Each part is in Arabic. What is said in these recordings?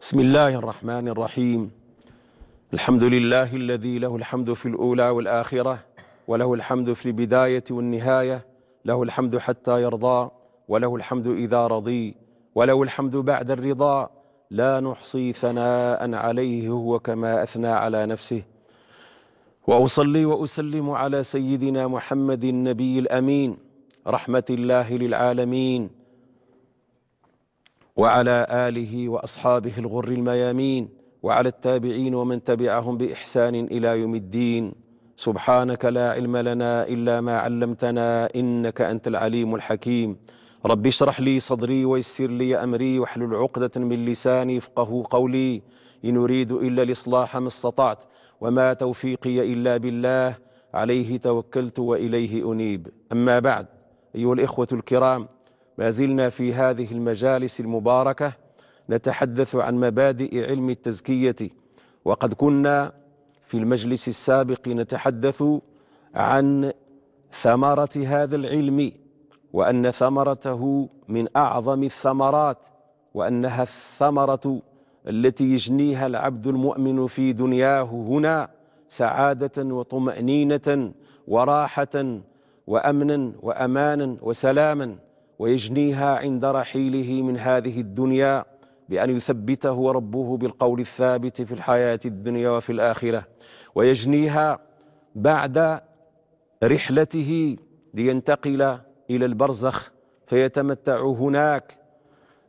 بسم الله الرحمن الرحيم الحمد لله الذي له الحمد في الأولى والآخرة وله الحمد في البداية والنهاية له الحمد حتى يرضى وله الحمد إذا رضي وله الحمد بعد الرضا لا نحصي ثناء عليه هو كما أثنى على نفسه وأصلي وأسلم على سيدنا محمد النبي الأمين رحمة الله للعالمين وعلى آله وأصحابه الغر الميامين وعلى التابعين ومن تبعهم بإحسان إلى يوم الدين سبحانك لا علم لنا إلا ما علمتنا إنك أنت العليم الحكيم رب اشرح لي صدري ويسر لي أمري واحلل عقدة من لساني يفقه قولي إن أريد إلا الإصلاح ما استطعت وما توفيقي إلا بالله عليه توكلت وإليه أنيب أما بعد أيها الإخوة الكرام ما زلنا في هذه المجالس المباركة نتحدث عن مبادئ علم التزكية وقد كنا في المجلس السابق نتحدث عن ثمرة هذا العلم وأن ثمرته من أعظم الثمرات وأنها الثمرة التي يجنيها العبد المؤمن في دنياه هنا سعادة وطمأنينة وراحة وأمنا وأمانا وسلاما ويجنيها عند رحيله من هذه الدنيا بأن يثبته ربه بالقول الثابت في الحياة الدنيا وفي الآخرة ويجنيها بعد رحلته لينتقل إلى البرزخ فيتمتع هناك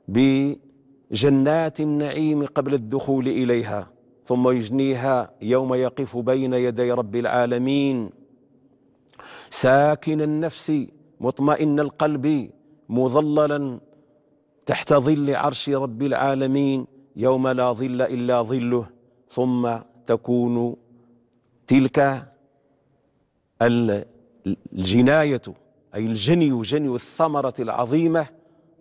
بجنات النعيم قبل الدخول إليها ثم يجنيها يوم يقف بين يدي رب العالمين ساكن النفس مطمئن القلب مظللا تحت ظل عرش رب العالمين يوم لا ظل الا ظله ثم تكون تلك الجنايه اي الجني جني الثمره العظيمه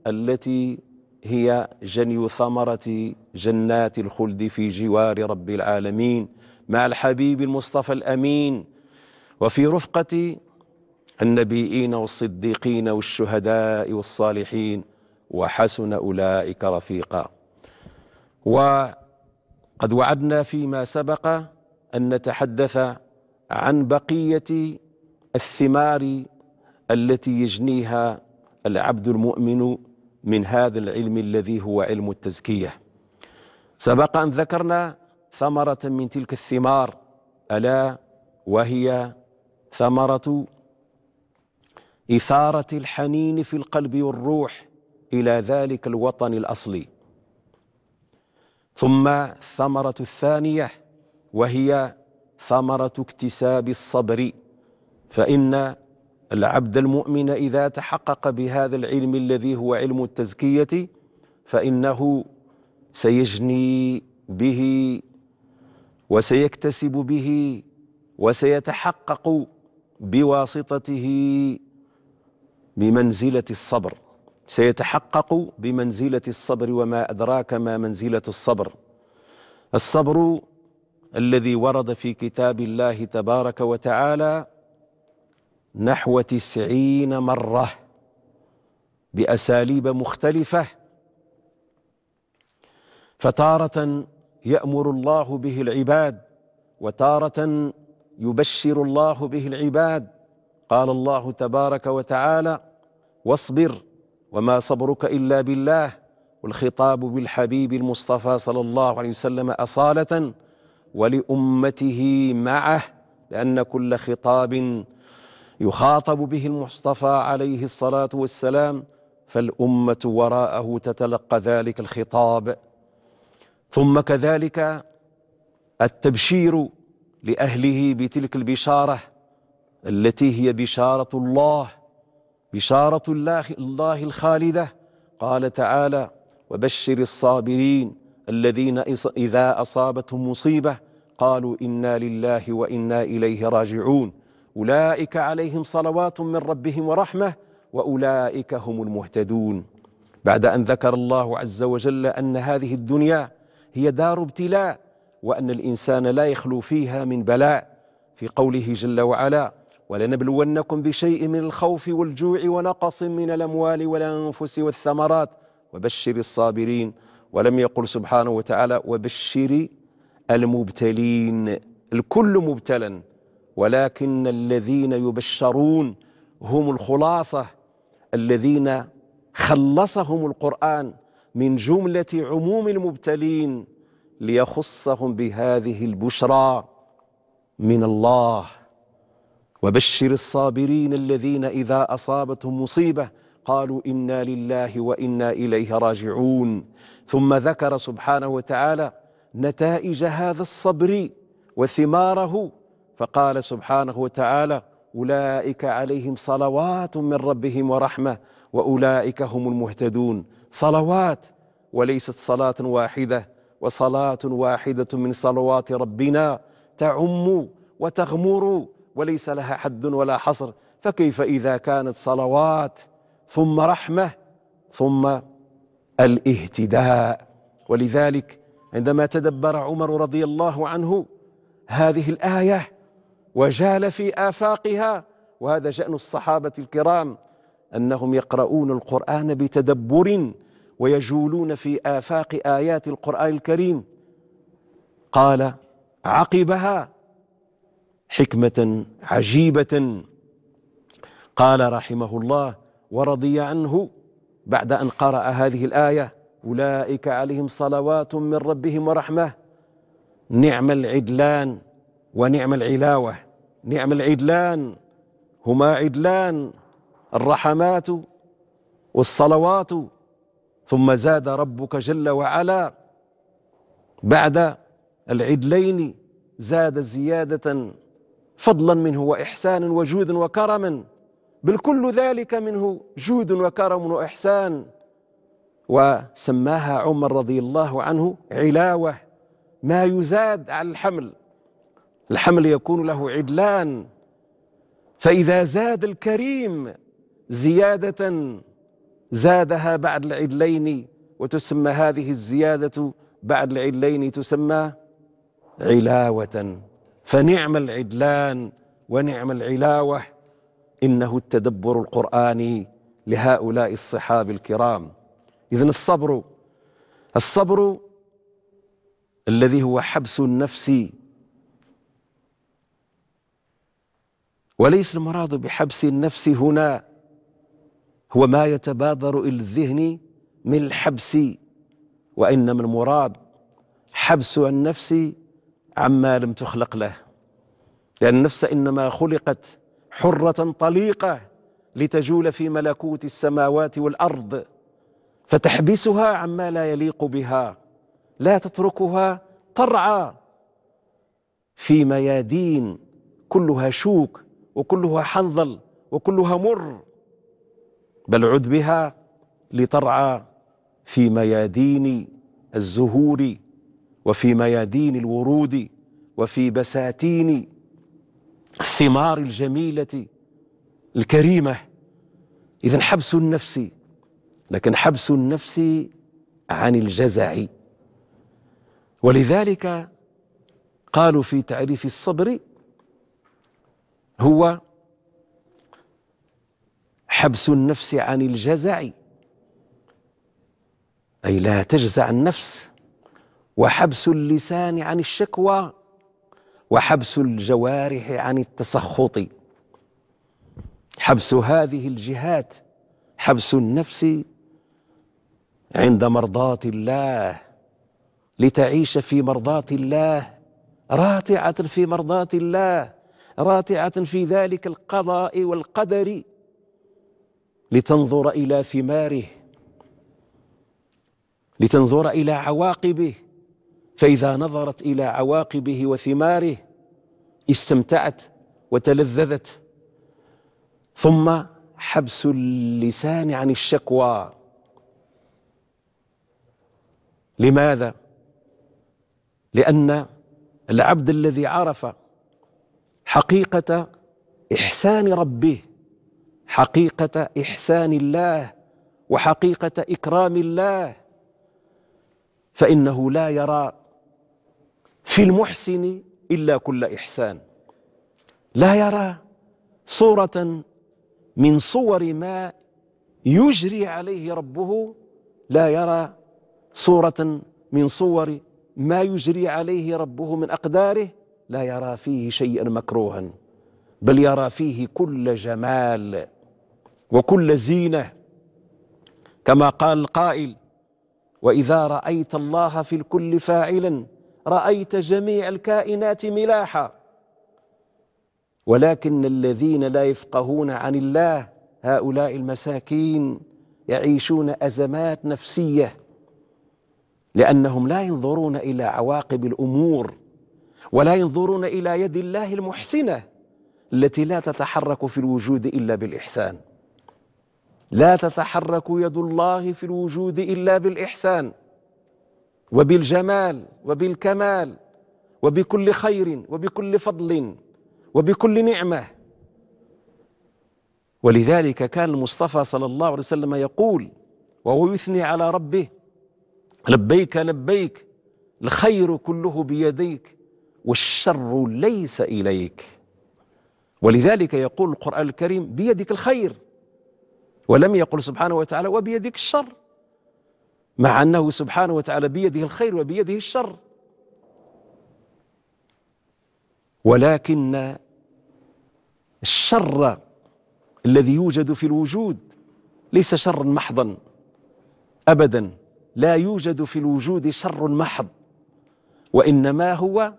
التي هي جني ثمره جنات الخلد في جوار رب العالمين مع الحبيب المصطفى الامين وفي رفقه النبيين والصديقين والشهداء والصالحين وحسن أولئك رفيقا وقد وعدنا فيما سبق أن نتحدث عن بقية الثمار التي يجنيها العبد المؤمن من هذا العلم الذي هو علم التزكية سبق أن ذكرنا ثمرة من تلك الثمار ألا وهي ثمرة إثارة الحنين في القلب والروح إلى ذلك الوطن الأصلي ثم الثمرة الثانية وهي ثمرة اكتساب الصبر فإن العبد المؤمن إذا تحقق بهذا العلم الذي هو علم التزكية فإنه سيجني به وسيكتسب به وسيتحقق بواسطته بمنزلة الصبر سيتحقق بمنزلة الصبر وما أدراك ما منزلة الصبر الصبر الذي ورد في كتاب الله تبارك وتعالى نحو تسعين مرة بأساليب مختلفة فتارة يأمر الله به العباد وتارة يبشر الله به العباد قال الله تبارك وتعالى واصبر وما صبرك الا بالله والخطاب بالحبيب المصطفى صلى الله عليه وسلم اصاله ولامته معه لان كل خطاب يخاطب به المصطفى عليه الصلاه والسلام فالامه وراءه تتلقى ذلك الخطاب ثم كذلك التبشير لاهله بتلك البشاره التي هي بشاره الله بشارة الله, الخالدة قال تعالى وبشر الصابرين الذين إذا أصابتهم مصيبة قالوا إنا لله وإنا إليه راجعون أولئك عليهم صلوات من ربهم ورحمة وأولئك هم المهتدون بعد أن ذكر الله عز وجل أن هذه الدنيا هي دار ابتلاء وأن الإنسان لا يخلو فيها من بلاء في قوله جل وعلا ولنبلونكم بشيء من الخوف والجوع ونقص من الأموال والأنفس والثمرات وبشر الصابرين ولم يقل سبحانه وتعالى وبشر المبتلين الكل مبتلى ولكن الذين يبشرون هم الخلاصة الذين خلصهم القرآن من جملة عموم المبتلين ليخصهم بهذه البشرى من الله وبشر الصابرين الذين إذا أصابتهم مصيبة قالوا إنا لله وإنا إليه راجعون ثم ذكر سبحانه وتعالى نتائج هذا الصبر وثماره فقال سبحانه وتعالى أولئك عليهم صلوات من ربهم ورحمة وأولئك هم المهتدون صلوات وليست صلاة واحدة وصلاة واحدة من صلوات ربنا تعم وتغمر وليس لها حد ولا حصر فكيف إذا كانت صلوات ثم رحمة ثم الاهتداء ولذلك عندما تدبر عمر رضي الله عنه هذه الآية وجال في آفاقها وهذا شأن الصحابة الكرام أنهم يقرؤون القرآن بتدبر ويجولون في آفاق آيات القرآن الكريم قال عقبها حكمة عجيبة قال رحمه الله ورضي عنه بعد أن قرأ هذه الآية أولئك عليهم صلوات من ربهم ورحمة نعم العدلان ونعم العلاوة نعم العدلان هما عدلان الرحمات والصلوات ثم زاد ربك جل وعلا بعد العدلين زاد زيادة فضلا منه واحسانا وجود وكرما بل كل ذلك منه جود وكرم واحسان وسماها عمر رضي الله عنه علاوه ما يزاد على الحمل الحمل يكون له عدلان فاذا زاد الكريم زياده زادها بعد العدلين وتسمى هذه الزياده بعد العدلين تسمى علاوه فنعم العدلان ونعم العلاوه انه التدبر القراني لهؤلاء الصحاب الكرام اذا الصبر الصبر الذي هو حبس النفس وليس المراد بحبس النفس هنا هو ما يتبادر الى الذهن من الحبس وانما المراد حبس النفس عما لم تخلق له لأن النفس إنما خلقت حرة طليقة لتجول في ملكوت السماوات والأرض فتحبسها عما لا يليق بها لا تتركها ترعى في ميادين كلها شوك وكلها حنظل وكلها مر بل عد بها لترعى في ميادين الزهور وفي ميادين الورود وفي بساتين الثمار الجميلة الكريمة إذا حبس النفس لكن حبس النفس عن الجزع ولذلك قالوا في تعريف الصبر هو حبس النفس عن الجزع أي لا تجزع النفس وحبس اللسان عن الشكوى وحبس الجوارح عن التسخط حبس هذه الجهات حبس النفس عند مرضاة الله لتعيش في مرضاة الله راتعة في مرضاة الله راتعة في ذلك القضاء والقدر لتنظر إلى ثماره لتنظر إلى عواقبه فإذا نظرت إلى عواقبه وثماره استمتعت وتلذذت ثم حبس اللسان عن الشكوى لماذا لان العبد الذي عرف حقيقه احسان ربه حقيقه احسان الله وحقيقه اكرام الله فانه لا يرى في المحسن إلا كل إحسان لا يرى صورة من صور ما يجري عليه ربه لا يرى صورة من صور ما يجري عليه ربه من أقداره لا يرى فيه شيئا مكروها بل يرى فيه كل جمال وكل زينة كما قال القائل وإذا رأيت الله في الكل فاعلا رأيت جميع الكائنات ملاحا ولكن الذين لا يفقهون عن الله هؤلاء المساكين يعيشون أزمات نفسية لأنهم لا ينظرون إلى عواقب الأمور ولا ينظرون إلى يد الله المحسنة التي لا تتحرك في الوجود إلا بالإحسان لا تتحرك يد الله في الوجود إلا بالإحسان وبالجمال وبالكمال وبكل خير وبكل فضل وبكل نعمه ولذلك كان المصطفى صلى الله عليه وسلم يقول وهو يثني على ربه لبيك لبيك الخير كله بيديك والشر ليس اليك ولذلك يقول القران الكريم بيدك الخير ولم يقل سبحانه وتعالى وبيدك الشر مع أنه سبحانه وتعالى بيده الخير وبيده الشر ولكن الشر الذي يوجد في الوجود ليس شرا محضا أبدا لا يوجد في الوجود شر محض وإنما هو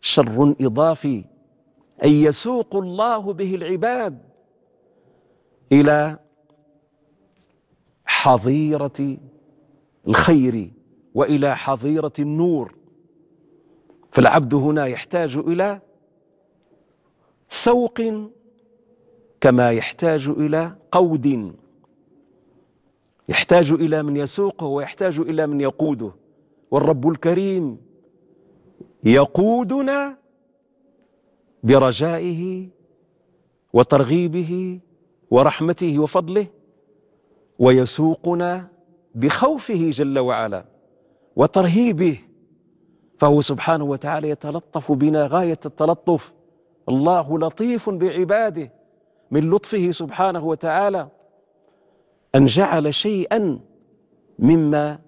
شر إضافي أي يسوق الله به العباد إلى حظيرة الخير والى حظيره النور فالعبد هنا يحتاج الى سوق كما يحتاج الى قود يحتاج الى من يسوقه ويحتاج الى من يقوده والرب الكريم يقودنا برجائه وترغيبه ورحمته وفضله ويسوقنا بخوفه جل وعلا وترهيبه فهو سبحانه وتعالى يتلطف بنا غاية التلطف الله لطيف بعباده من لطفه سبحانه وتعالى أن جعل شيئا مما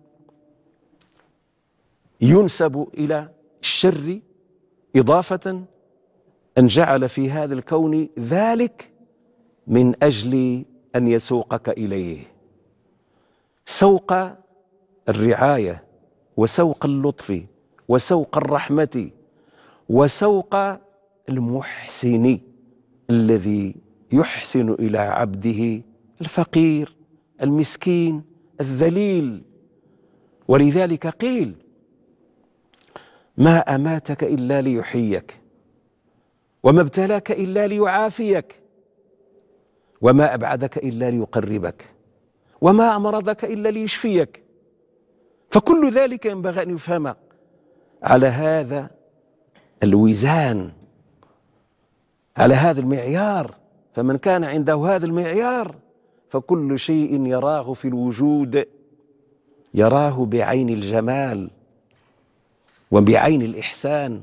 ينسب إلى الشر إضافة أن جعل في هذا الكون ذلك من أجل أن يسوقك إليه سوق الرعاية وسوق اللطف وسوق الرحمة وسوق المحسن الذي يحسن إلى عبده الفقير المسكين الذليل ولذلك قيل ما أماتك إلا ليحييك وما ابتلاك إلا ليعافيك وما أبعدك إلا ليقربك وما مرضك إلا ليشفيك فكل ذلك ينبغي أن يفهم على هذا الوزان على هذا المعيار فمن كان عنده هذا المعيار فكل شيء يراه في الوجود يراه بعين الجمال وبعين الإحسان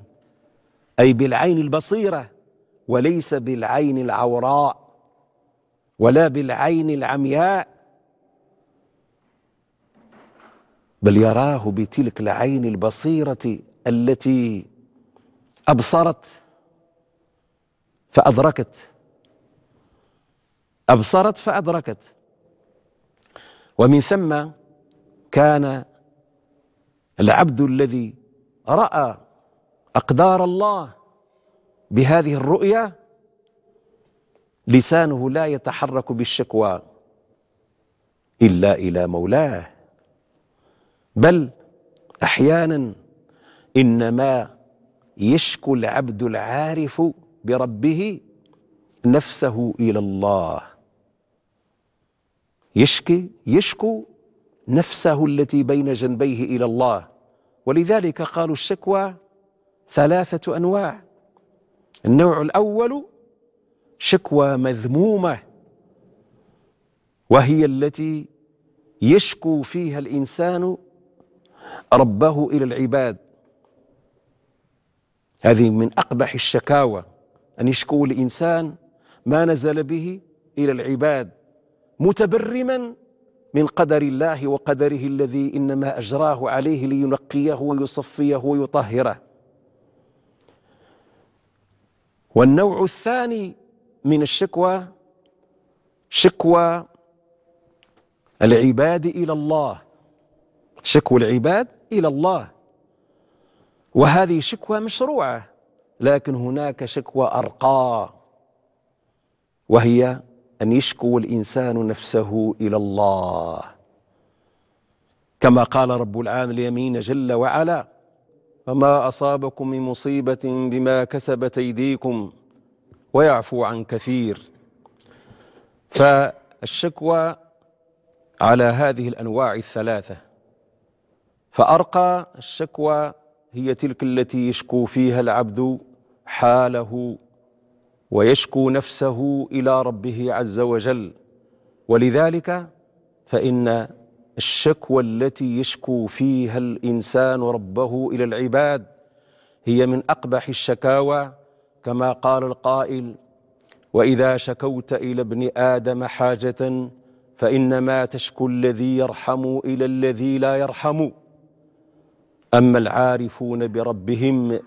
أي بالعين البصيرة وليس بالعين العوراء ولا بالعين العمياء بل يراه بتلك العين البصيرة التي أبصرت فأدركت أبصرت فأدركت ومن ثم كان العبد الذي رأى أقدار الله بهذه الرؤية لسانه لا يتحرك بالشكوى إلا إلى مولاه بل احيانا انما يشكو العبد العارف بربه نفسه الى الله يشكي يشكو نفسه التي بين جنبيه الى الله ولذلك قالوا الشكوى ثلاثه انواع النوع الاول شكوى مذمومه وهي التي يشكو فيها الانسان رباه إلى العباد هذه من أقبح الشكاوى أن يشكو الإنسان ما نزل به إلى العباد متبرما من قدر الله وقدره الذي إنما أجراه عليه لينقيه ويصفيه ويطهره والنوع الثاني من الشكوى شكوى العباد إلى الله شكوى العباد إلى الله وهذه شكوى مشروعة لكن هناك شكوى أرقى وهي أن يشكو الإنسان نفسه إلى الله كما قال رب العالمين جل وعلا وما أصابكم من مصيبة بما كسبت أيديكم ويعفو عن كثير فالشكوى على هذه الأنواع الثلاثة فأرقى الشكوى هي تلك التي يشكو فيها العبد حاله ويشكو نفسه إلى ربه عز وجل ولذلك فإن الشكوى التي يشكو فيها الإنسان ربه إلى العباد هي من أقبح الشكاوى كما قال القائل وإذا شكوت إلى ابن آدم حاجة فإنما تشكو الذي يرحم إلى الذي لا يرحم أما العارفون بربهم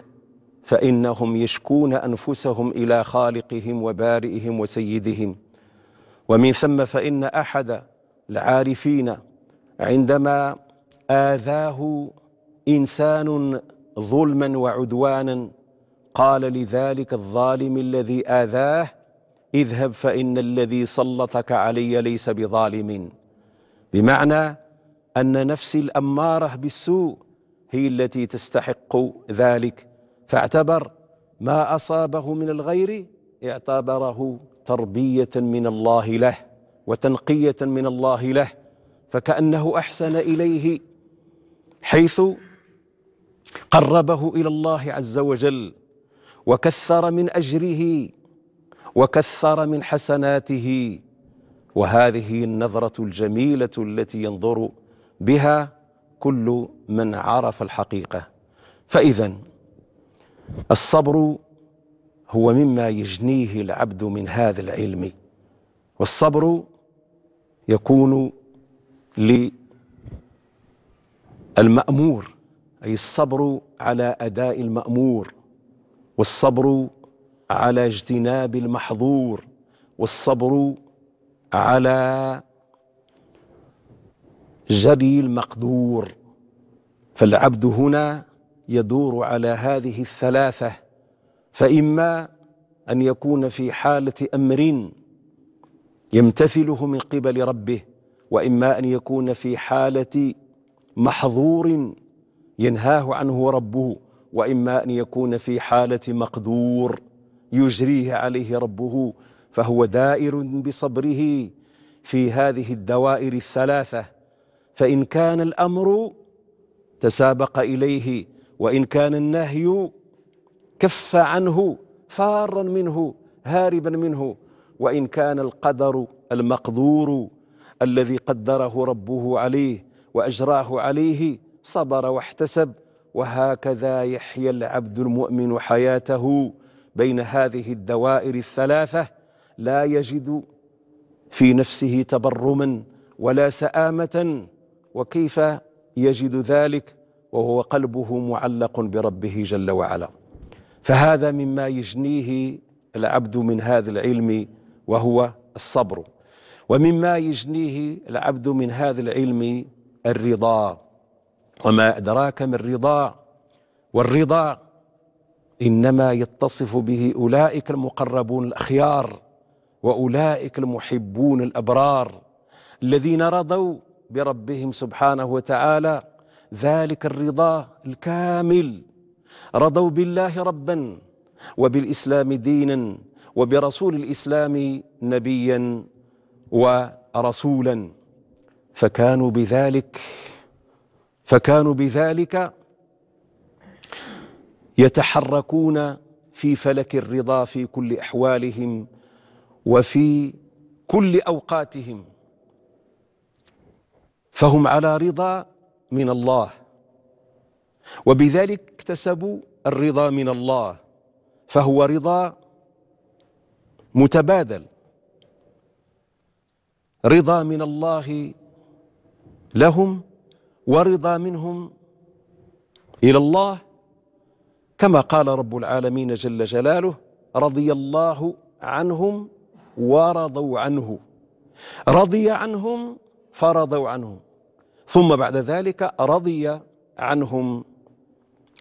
فإنهم يشكون أنفسهم إلى خالقهم وبارئهم وسيدهم ومن ثم فإن أحد العارفين عندما آذاه إنسان ظلما وعدوانا قال لذلك الظالم الذي آذاه اذهب فإن الذي سلطك علي ليس بظالم بمعنى أن نفسي الأمارة بالسوء هي التي تستحق ذلك فاعتبر ما اصابه من الغير اعتبره تربيه من الله له وتنقيه من الله له فكانه احسن اليه حيث قربه الى الله عز وجل وكثر من اجره وكثر من حسناته وهذه النظره الجميله التي ينظر بها كل من عرف الحقيقة فإذا الصبر هو مما يجنيه العبد من هذا العلم والصبر يكون للمأمور أي الصبر على أداء المأمور والصبر على اجتناب المحظور والصبر على جري المقدور فالعبد هنا يدور على هذه الثلاثة فإما أن يكون في حالة أمر يمتثله من قبل ربه وإما أن يكون في حالة محظور ينهاه عنه ربه وإما أن يكون في حالة مقدور يجريه عليه ربه فهو دائر بصبره في هذه الدوائر الثلاثة فإن كان الأمر تسابق إليه وإن كان النهي كف عنه فارا منه هاربا منه وإن كان القدر المقدور الذي قدره ربه عليه وأجراه عليه صبر واحتسب وهكذا يحيا العبد المؤمن حياته بين هذه الدوائر الثلاثة لا يجد في نفسه تبرما ولا سآمة وكيف يجد ذلك وهو قلبه معلق بربه جل وعلا فهذا مما يجنيه العبد من هذا العلم وهو الصبر ومما يجنيه العبد من هذا العلم الرضا وما أدراك من الرضا والرضا إنما يتصف به أولئك المقربون الأخيار وأولئك المحبون الأبرار الذين رضوا بربهم سبحانه وتعالى ذلك الرضا الكامل رضوا بالله ربا وبالاسلام دينا وبرسول الاسلام نبيا ورسولا فكانوا بذلك فكانوا بذلك يتحركون في فلك الرضا في كل احوالهم وفي كل اوقاتهم فهم على رضا من الله وبذلك اكتسبوا الرضا من الله فهو رضا متبادل رضا من الله لهم ورضا منهم الى الله كما قال رب العالمين جل جلاله رضي الله عنهم ورضوا عنه رضي عنهم فرضوا عنه ثم بعد ذلك رضي عنهم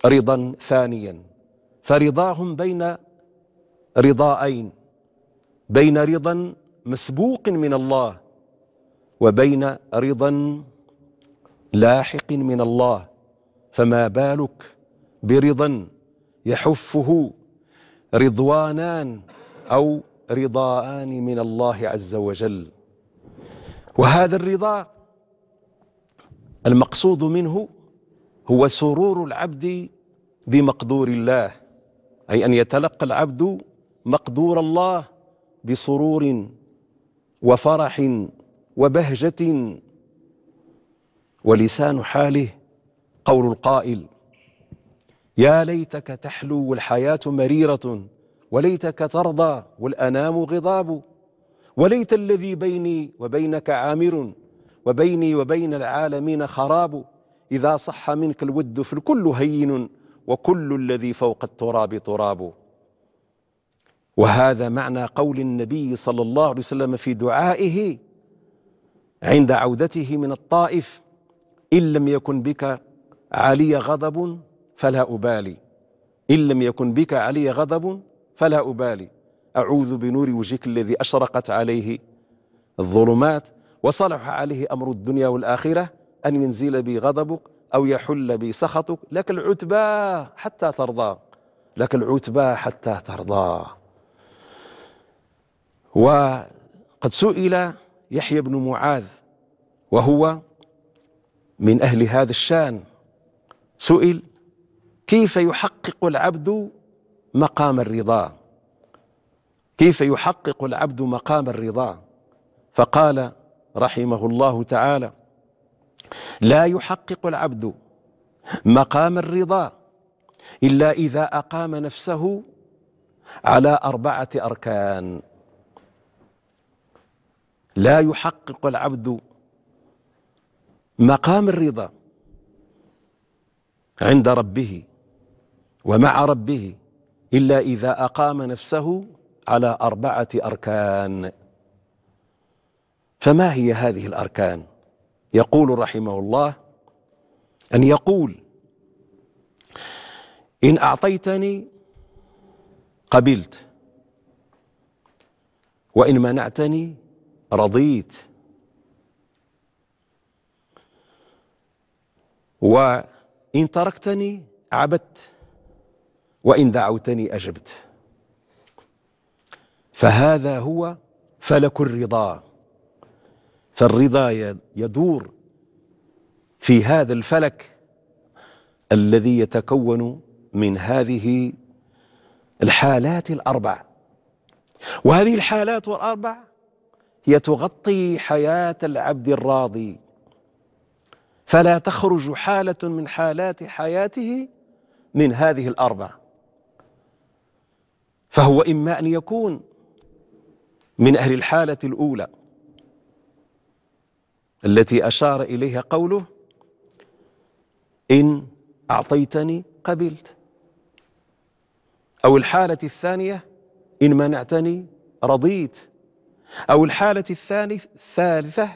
رضا ثانيا فرضاهم بين رضاءين بين رضا مسبوق من الله وبين رضا لاحق من الله فما بالك برضا يحفه رضوانان او رضاءان من الله عز وجل وهذا الرضا المقصود منه هو سرور العبد بمقدور الله أي أن يتلقى العبد مقدور الله بسرور وفرح وبهجة ولسان حاله قول القائل يا ليتك تحلو والحياة مريرة وليتك ترضى والأنام غضاب وليت الذي بيني وبينك عامر وبيني وبين العالمين خراب إذا صح منك الود فالكل هين وكل الذي فوق التراب تراب وهذا معنى قول النبي صلى الله عليه وسلم في دعائه عند عودته من الطائف إن لم يكن بك علي غضب فلا أبالي إن لم يكن بك علي غضب فلا أبالي أعوذ بنور وجهك الذي أشرقت عليه الظلمات وصلح عليه أمر الدنيا والآخرة أن ينزل بي غضبك أو يحل بي سخطك لك العتبى حتى ترضى لك العتبى حتى ترضى وقد سئل يحيى بن معاذ وهو من أهل هذا الشان سئل كيف يحقق العبد مقام الرضا كيف يحقق العبد مقام الرضا فقال رحمه الله تعالى لا يحقق العبد مقام الرضا إلا إذا أقام نفسه على أربعة أركان لا يحقق العبد مقام الرضا عند ربه ومع ربه إلا إذا أقام نفسه على أربعة أركان فما هي هذه الأركان يقول رحمه الله أن يقول إن أعطيتني قبلت وإن منعتني رضيت وإن تركتني عبدت وإن دعوتني أجبت فهذا هو فلك الرضا فالرضا يدور في هذا الفلك الذي يتكون من هذه الحالات الاربع وهذه الحالات الاربع هي تغطي حياه العبد الراضي فلا تخرج حاله من حالات حياته من هذه الاربع فهو اما ان يكون من أهل الحالة الأولى التي أشار إليها قوله إن أعطيتني قبلت أو الحالة الثانية إن منعتني رضيت أو الحالة الثالثة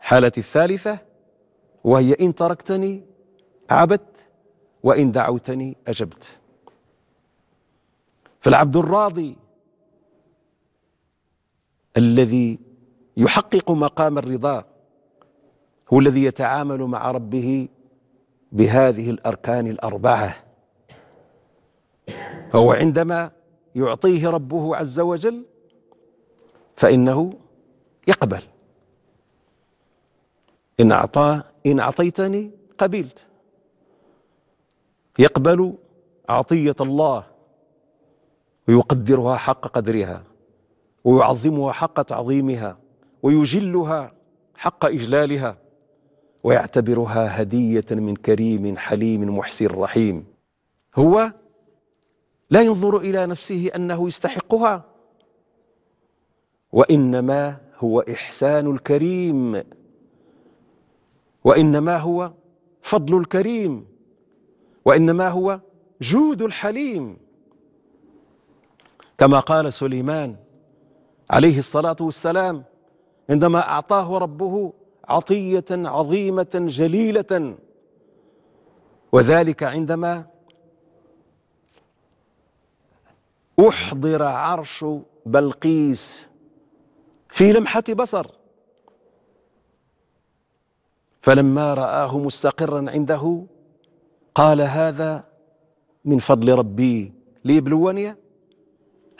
حالة الثالثة وهي إن تركتني عبدت وإن دعوتني أجبت فالعبد الراضي الذي يحقق مقام الرضا هو الذي يتعامل مع ربه بهذه الاركان الاربعه فهو عندما يعطيه ربه عز وجل فانه يقبل ان اعطاه ان اعطيتني قبلت يقبل عطيه الله ويقدرها حق قدرها ويعظمها حق تعظيمها ويجلها حق إجلالها ويعتبرها هدية من كريم حليم محسن رحيم هو لا ينظر إلى نفسه أنه يستحقها وإنما هو إحسان الكريم وإنما هو فضل الكريم وإنما هو جود الحليم كما قال سليمان عليه الصلاة والسلام عندما أعطاه ربه عطية عظيمة جليلة وذلك عندما أحضر عرش بلقيس في لمحة بصر فلما رآه مستقرا عنده قال هذا من فضل ربي ليبلوني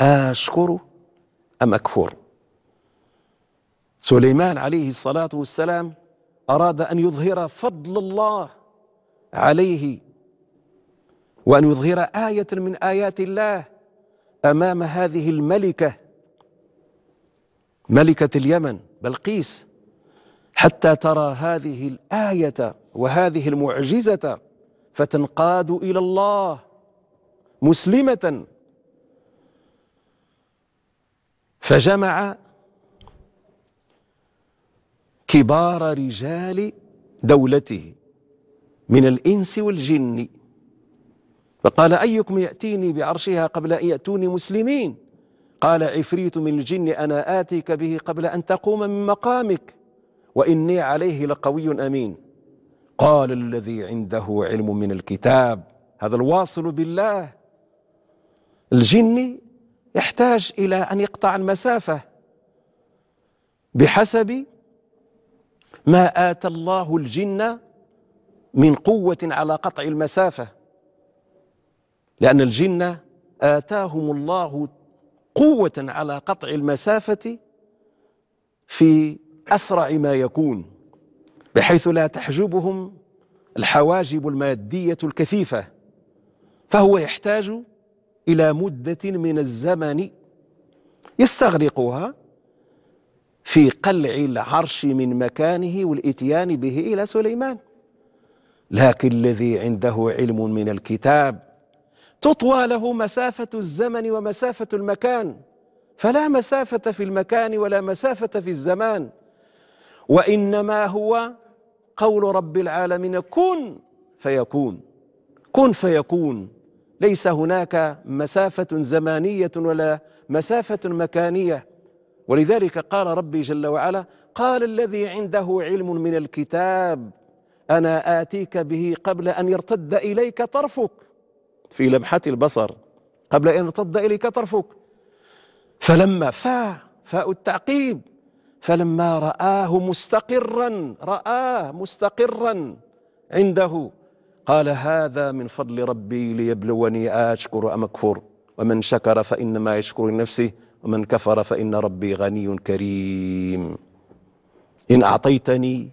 أشكره أم أكفور سليمان عليه الصلاة والسلام أراد أن يظهر فضل الله عليه وأن يظهر آية من آيات الله أمام هذه الملكة ملكة اليمن بلقيس حتى ترى هذه الآية وهذه المعجزة فتنقاد إلى الله مسلمة فجمع كبار رجال دولته من الإنس والجن فقال أيكم يأتيني بعرشها قبل أن يأتوني مسلمين قال عفريت من الجن أنا آتيك به قبل أن تقوم من مقامك وإني عليه لقوي أمين قال الذي عنده علم من الكتاب هذا الواصل بالله الجني يحتاج إلى أن يقطع المسافة بحسب ما آتى الله الجن من قوة على قطع المسافة لأن الجن آتاهم الله قوة على قطع المسافة في أسرع ما يكون بحيث لا تحجبهم الحواجب المادية الكثيفة فهو يحتاج إلى مدة من الزمن يستغرقها في قلع العرش من مكانه والإتيان به إلى سليمان لكن الذي عنده علم من الكتاب تطوى له مسافة الزمن ومسافة المكان فلا مسافة في المكان ولا مسافة في الزمان وإنما هو قول رب العالمين كن فيكون كن فيكون ليس هناك مسافة زمانية ولا مسافة مكانية ولذلك قال ربي جل وعلا قال الذي عنده علم من الكتاب أنا آتيك به قبل أن يرتد إليك طرفك في لمحة البصر قبل أن يرتد إليك طرفك فلما فاء فاء التعقيب فلما رآه مستقرا رآه مستقرا عنده قال هذا من فضل ربي ليبلوني أشكر أم أكفر ومن شكر فإنما يشكر لنفسه ومن كفر فإن ربي غني كريم إن أعطيتني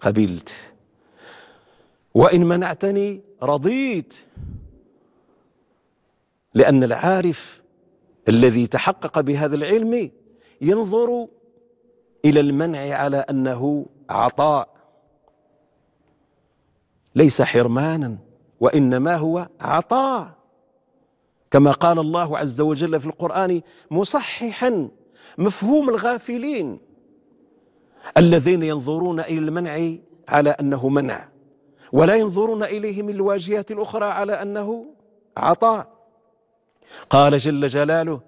قبلت وإن منعتني رضيت لأن العارف الذي تحقق بهذا العلم ينظر إلى المنع على أنه عطاء ليس حرمانا وإنما هو عطاء كما قال الله عز وجل في القرآن مصححا مفهوم الغافلين الذين ينظرون إلى المنع على أنه منع ولا ينظرون إليه من الواجهة الأخرى على أنه عطاء قال جل جلاله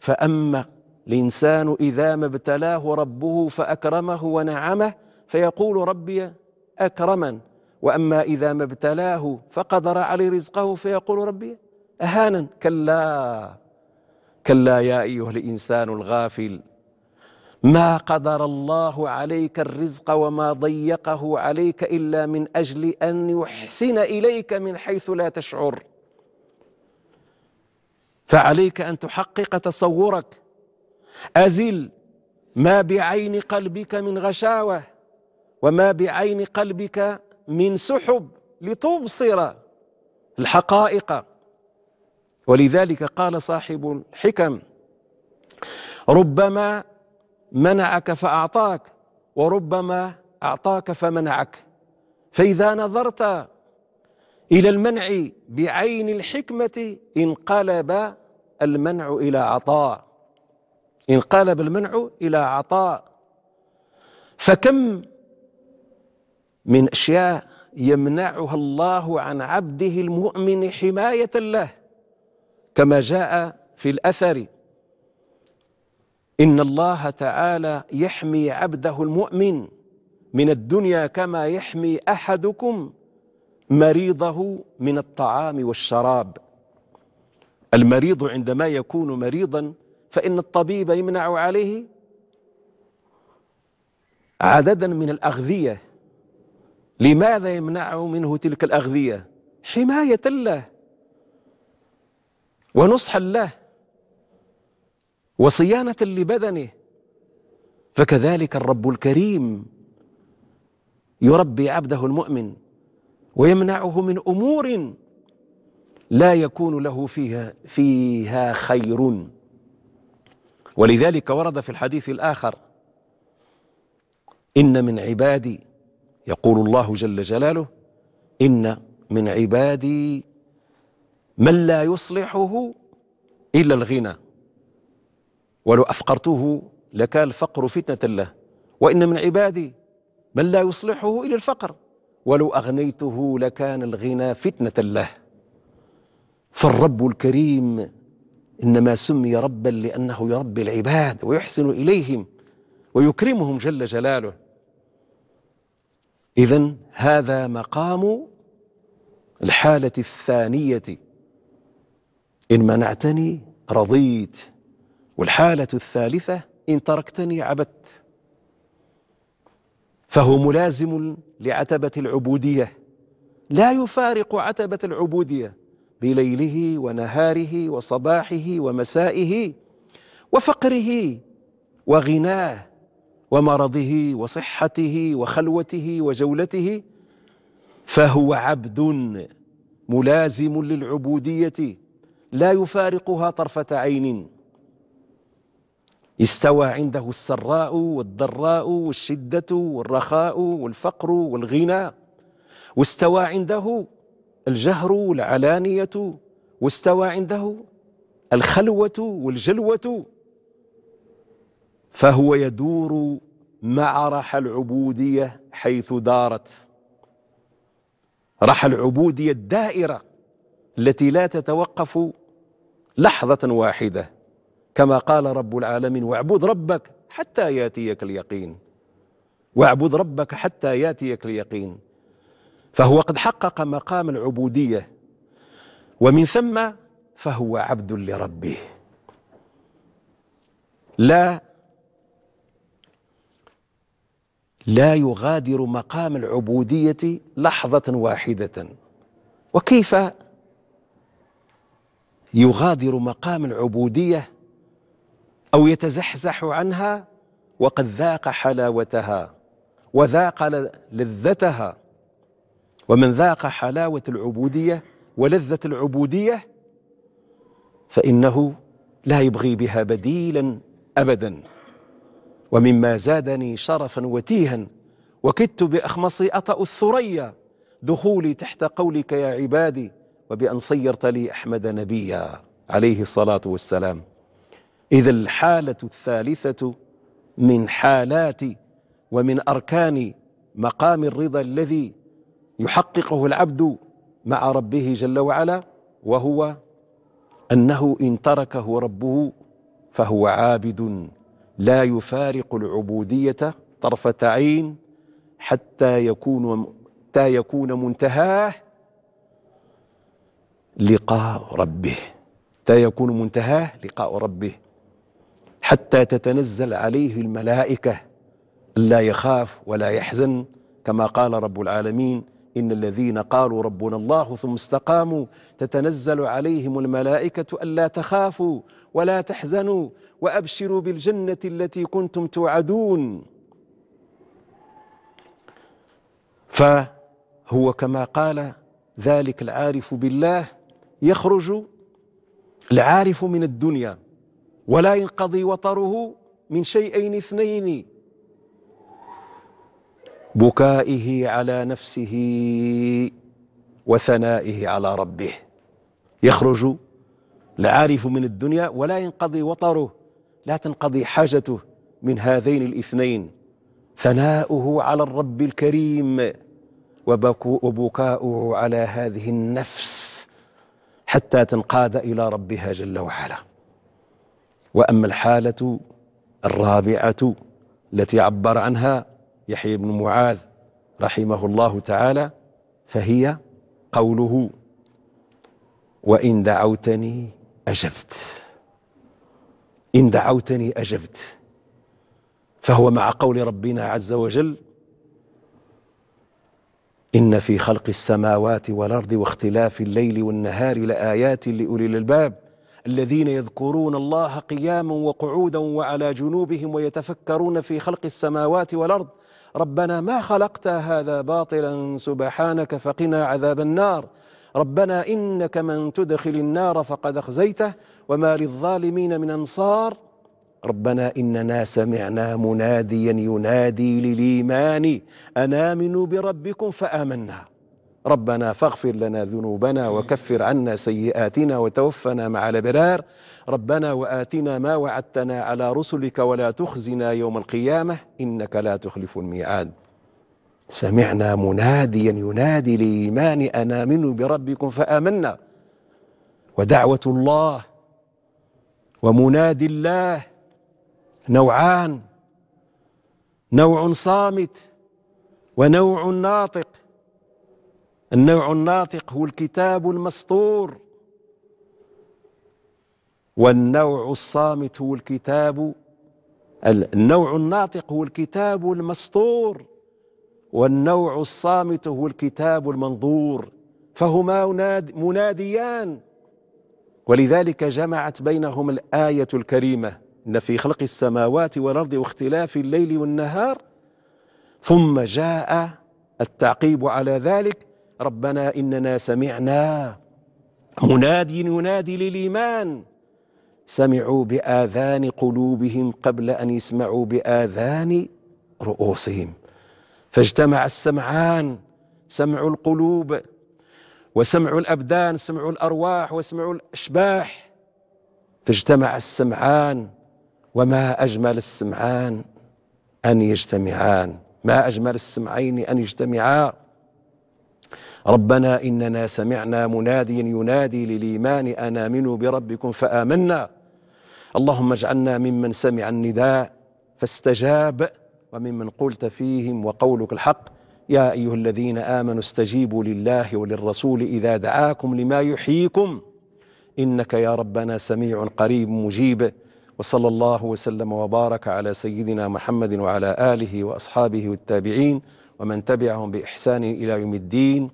فأما الإنسان إذا ما ابتلاه ربه فأكرمه ونعمه فيقول ربي أكرمن وأما إذا ما ابتلاه فقدر عليه رزقه فيقول ربي أهانا كلا كلا يا أيها الإنسان الغافل ما قدر الله عليك الرزق وما ضيقه عليك إلا من أجل أن يحسن إليك من حيث لا تشعر فعليك أن تحقق تصورك أزل ما بعين قلبك من غشاوة وما بعين قلبك من سحب لتبصر الحقائق ولذلك قال صاحب الحكم ربما منعك فأعطاك وربما أعطاك فمنعك فإذا نظرت إلى المنع بعين الحكمة انقلب المنع إلى عطاء انقلب المنع إلى عطاء فكم من أشياء يمنعها الله عن عبده المؤمن حماية له كما جاء في الأثر إن الله تعالى يحمي عبده المؤمن من الدنيا كما يحمي أحدكم مريضه من الطعام والشراب المريض عندما يكون مريضا فإن الطبيب يمنع عليه عددا من الأغذية لماذا يمنع منه تلك الأغذية حماية له ونصحا له وصيانة لبدنه فكذلك الرب الكريم يربي عبده المؤمن ويمنعه من أمور لا يكون له فيها فيها خير ولذلك ورد في الحديث الآخر إن من عبادي يقول الله جل جلاله إن من عبادي من لا يصلحه إلا الغنى ولو أفقرته لكان الفقر فتنة له وإن من عبادي من لا يصلحه إلا الفقر ولو أغنيته لكان الغنى فتنة له فالرب الكريم إنما سمي ربا لأنه يربي العباد ويحسن إليهم ويكرمهم جل جلاله إذا هذا مقام الحالة الثانية إن منعتني رضيت والحالة الثالثة إن تركتني عبدت فهو ملازم لعتبة العبودية لا يفارق عتبة العبودية بليله ونهاره وصباحه ومسائه وفقره وغناه ومرضه وصحته وخلوته وجولته فهو عبد ملازم للعبوديه لا يفارقها طرفه عين استوى عنده السراء والضراء والشده والرخاء والفقر والغنى واستوى عنده الجهر والعلانيه واستوى عنده الخلوه والجلوه فهو يدور مع رحى العبودية حيث دارت رحى العبودية الدائرة التي لا تتوقف لحظة واحدة كما قال رب العالمين واعبد ربك حتى ياتيك اليقين واعبد ربك حتى ياتيك اليقين فهو قد حقق مقام العبودية ومن ثم فهو عبد لربه لا لا يغادر مقام العبودية لحظة واحدة وكيف يغادر مقام العبودية أو يتزحزح عنها وقد ذاق حلاوتها وذاق لذتها ومن ذاق حلاوة العبودية ولذة العبودية فإنه لا يبغي بها بديلا أبداً ومما زادني شرفا وتيها وكدت بأخمصي أطأ الثريا دخولي تحت قولك يا عبادي وبأن صيرت لي أحمد نبيا عليه الصلاة والسلام إذا الحالة الثالثة من حالاتي ومن أركان مقام الرضا الذي يحققه العبد مع ربه جل وعلا وهو أنه إن تركه ربه فهو عابد لا يفارق العبودية طرفة عين حتى يكون حتى يكون منتهاه لقاء ربه حتى يكون منتهاه لقاء ربه حتى تتنزل عليه الملائكة لا يخاف ولا يحزن كما قال رب العالمين إن الذين قالوا ربنا الله ثم استقاموا تتنزل عليهم الملائكة ألا تخافوا ولا تحزنوا وأبشروا بالجنة التي كنتم توعدون فهو كما قال ذلك العارف بالله يخرج العارف من الدنيا ولا ينقضي وطره من شيئين اثنين بكائه على نفسه وثنائه على ربه يخرج العارف من الدنيا ولا ينقضي وطره لا تنقضي حاجته من هذين الاثنين ثناؤه على الرب الكريم وبكاؤه على هذه النفس حتى تنقاد الى ربها جل وعلا واما الحاله الرابعه التي عبر عنها يحيى بن معاذ رحمه الله تعالى فهي قوله وان دعوتني اجبت إن دعوتني أجبت فهو مع قول ربنا عز وجل إن في خلق السماوات والأرض واختلاف الليل والنهار لآيات لأولي الألباب الذين يذكرون الله قياما وقعودا وعلى جنوبهم ويتفكرون في خلق السماوات والأرض ربنا ما خلقت هذا باطلا سبحانك فقنا عذاب النار ربنا إنك من تدخل النار فقد أخزيته وما للظالمين من أنصار ربنا إننا سمعنا مناديا ينادي للإيمان انامنوا بربكم فآمنا ربنا فاغفر لنا ذنوبنا وكفر عنا سيئاتنا وتوفنا مع الأبرار ربنا وآتنا ما وعدتنا على رسلك ولا تخزنا يوم القيامة إنك لا تخلف الميعاد سمعنا مناديا ينادي لإيمان انامنوا بربكم فآمنا ودعوة الله ومنادي الله نوعان نوع صامت ونوع ناطق النوع الناطق هو الكتاب المسطور والنوع الصامت هو الكتاب النوع الناطق هو الكتاب المسطور والنوع الصامت هو الكتاب المنظور فهما مناديان ولذلك جمعت بينهم الآية الكريمة إن في خلق السماوات والأرض واختلاف الليل والنهار ثم جاء التعقيب على ذلك ربنا إننا سمعنا منادي ينادي للإيمان سمعوا بآذان قلوبهم قبل أن يسمعوا بآذان رؤوسهم فاجتمع السمعان سمع القلوب وسمعوا الأبدان سمعوا الأرواح وسمعوا الأشباح فاجتمع السمعان وما أجمل السمعان أن يجتمعان ما أجمل السمعين أن يجتمعا ربنا إننا سمعنا مناديا ينادي للإيمان أن آمنوا بربكم فآمنا اللهم اجعلنا ممن سمع النداء فاستجاب وممن قلت فيهم وقولك الحق يا أيها الذين آمنوا استجيبوا لله وللرسول إذا دعاكم لما يحييكم إنك يا ربنا سميع قريب مجيب وصلى الله وسلم وبارك على سيدنا محمد وعلى آله وأصحابه والتابعين ومن تبعهم بإحسان إلى يوم الدين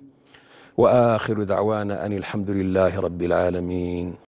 وآخر دعوانا أن الحمد لله رب العالمين